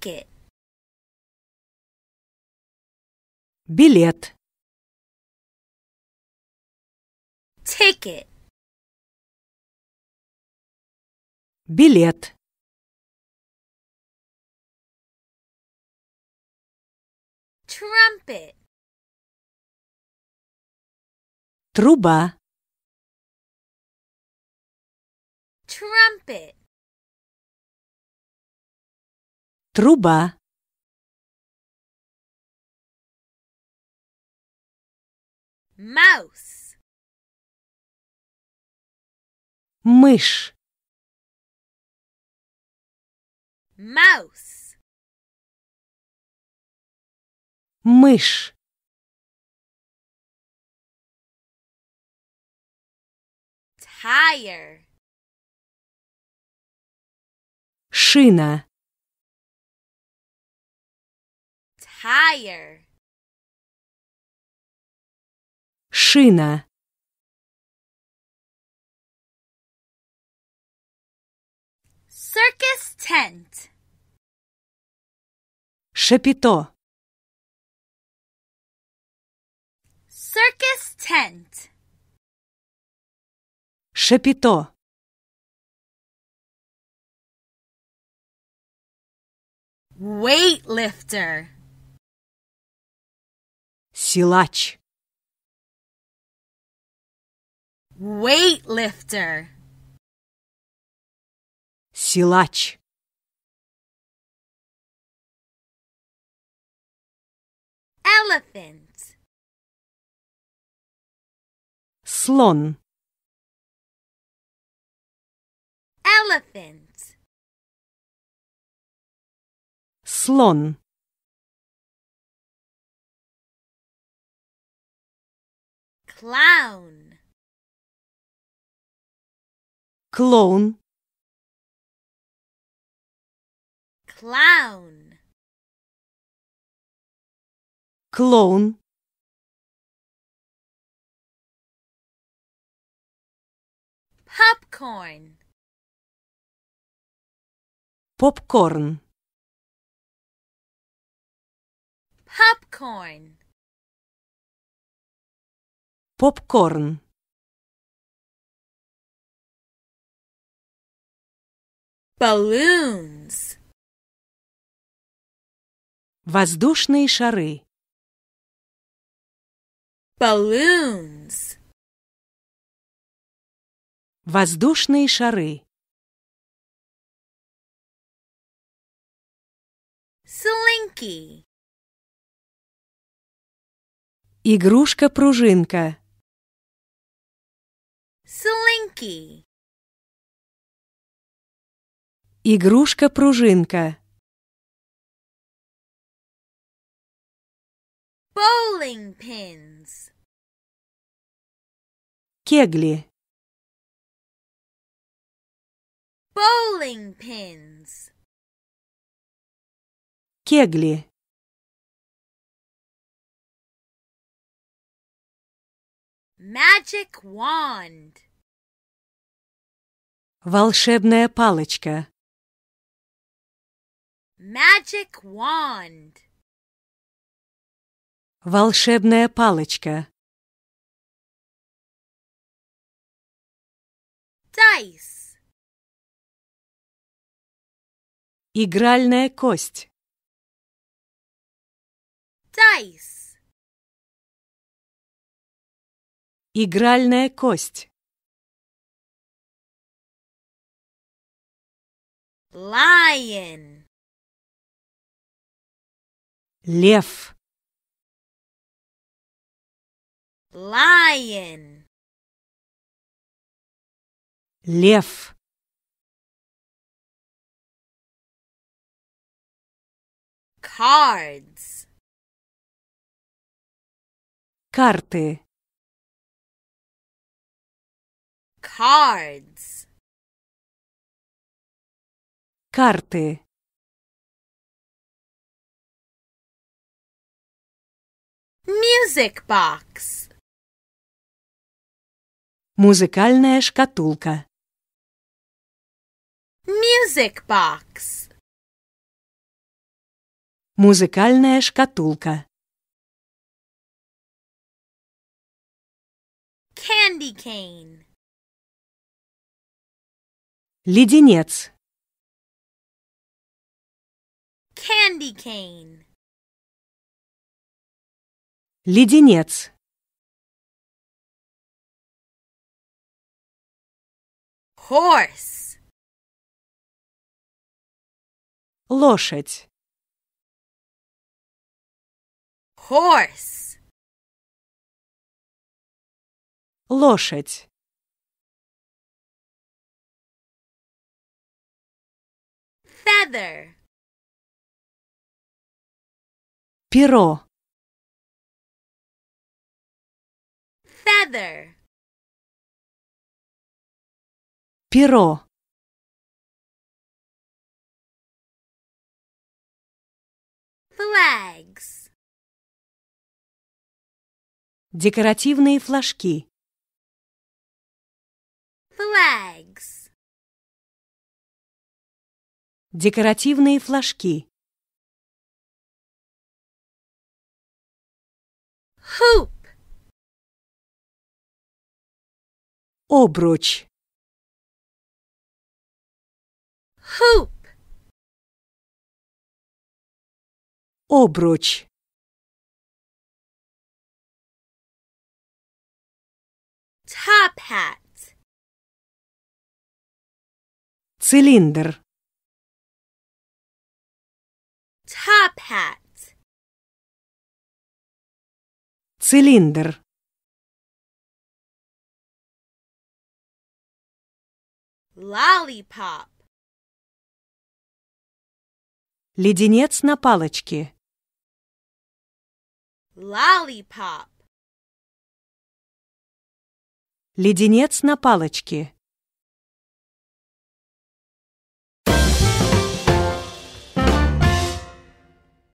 ticket. Билет. Ticket. Билет. Trumpet. Труба. Trumpet. труба mouse мышь mouse мышь tire шина Higher. Шина. Circus tent. Шапито. Circus tent. Шапито. Weightlifter. Силач. Weightlifter. Силач. Elephant. Слон. Elephant. Слон. clown clown clown popcorn popcorn popcorn Попкорн. Balloons. Воздушные шары. Balloons. Воздушные шары. Slinky. Игрушка-пружинка. Slinky. Игрушка-пружинка. Bowling pins. Кегли. Bowling pins. Кегли. Magic wand. Волшебная палочка. Magic wand. Волшебная палочка. Dice. Игральная кость. Dice. Игральная кость. Lion. Лев. Lion. Лев. Cards. Карты. cards. Карты. Music box. Музыкальная шкатулка. Music box. Музыкальная шкатулка. Candy cane. Леденец. Candy cane. Леденец. Horse. Лошадь. Horse. Лошадь. feather. Перо. Feather. Перо. Flags. Декоративные флажки. Flag. Декоративные флажки. Hoop. Обруч. Hoop. Обруч. Топ-хат. Цилиндр. hat. Цилиндр. Lollipop. Леденец на палочке. Lollipop. Леденец на палочке.